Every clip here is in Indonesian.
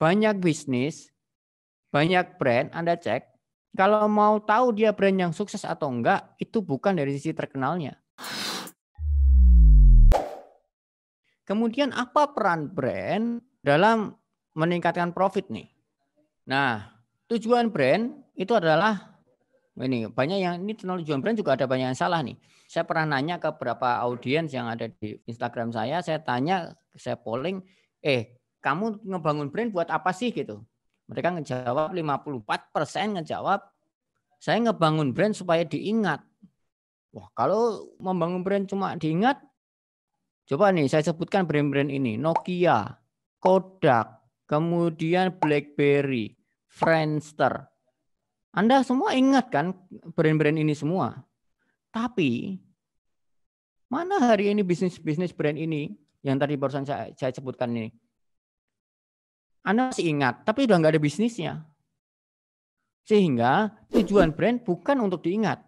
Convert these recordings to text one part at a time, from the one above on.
banyak bisnis, banyak brand, Anda cek, kalau mau tahu dia brand yang sukses atau enggak, itu bukan dari sisi terkenalnya. Kemudian apa peran brand dalam meningkatkan profit nih? Nah, tujuan brand itu adalah ini banyak yang ini tujuan brand juga ada banyak yang salah nih. Saya pernah nanya ke beberapa audiens yang ada di Instagram saya, saya tanya, saya polling, eh kamu ngebangun brand buat apa sih gitu. Mereka ngejawab 54% ngejawab saya ngebangun brand supaya diingat. Wah, kalau membangun brand cuma diingat coba nih saya sebutkan brand-brand ini, Nokia, Kodak, kemudian BlackBerry, Friendster. Anda semua ingat kan brand-brand ini semua. Tapi mana hari ini bisnis-bisnis brand ini yang tadi barusan saya, saya sebutkan ini anda masih ingat, tapi sudah nggak ada bisnisnya. Sehingga tujuan brand bukan untuk diingat.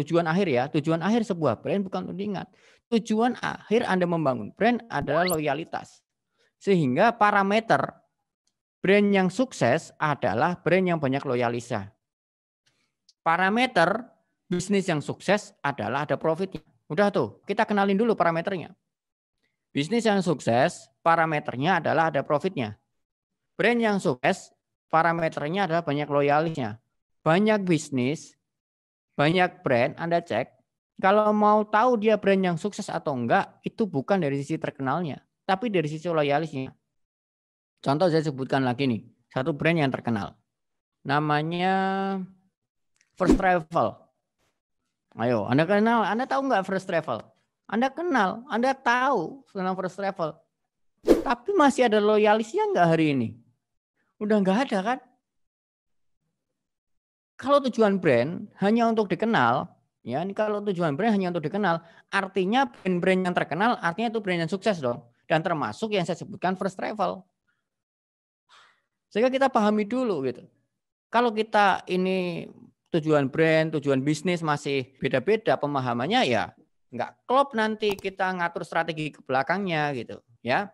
Tujuan akhir ya, tujuan akhir sebuah brand bukan untuk diingat. Tujuan akhir Anda membangun brand adalah loyalitas. Sehingga parameter brand yang sukses adalah brand yang banyak loyalisa. Parameter bisnis yang sukses adalah ada profitnya. Udah tuh, kita kenalin dulu parameternya. Bisnis yang sukses, parameternya adalah ada profitnya. Brand yang sukses parameternya adalah banyak loyalisnya. Banyak bisnis, banyak brand, Anda cek. Kalau mau tahu dia brand yang sukses atau enggak, itu bukan dari sisi terkenalnya, tapi dari sisi loyalisnya. Contoh saya sebutkan lagi nih, satu brand yang terkenal. Namanya First Travel. Ayo, Anda kenal, Anda tahu nggak First Travel? Anda kenal, Anda tahu tentang First Travel. Tapi masih ada loyalisnya nggak hari ini? udah nggak ada kan? Kalau tujuan brand hanya untuk dikenal, ya ini kalau tujuan brand hanya untuk dikenal, artinya brand-brand yang terkenal artinya itu brand yang sukses dong. Dan termasuk yang saya sebutkan first travel. Sehingga kita pahami dulu gitu. Kalau kita ini tujuan brand, tujuan bisnis masih beda-beda pemahamannya ya nggak klop nanti kita ngatur strategi ke belakangnya gitu ya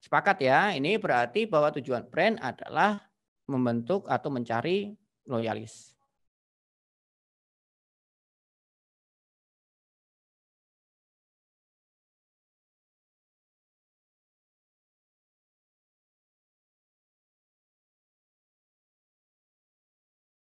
Sepakat ya, ini berarti bahwa tujuan brand adalah membentuk atau mencari loyalis.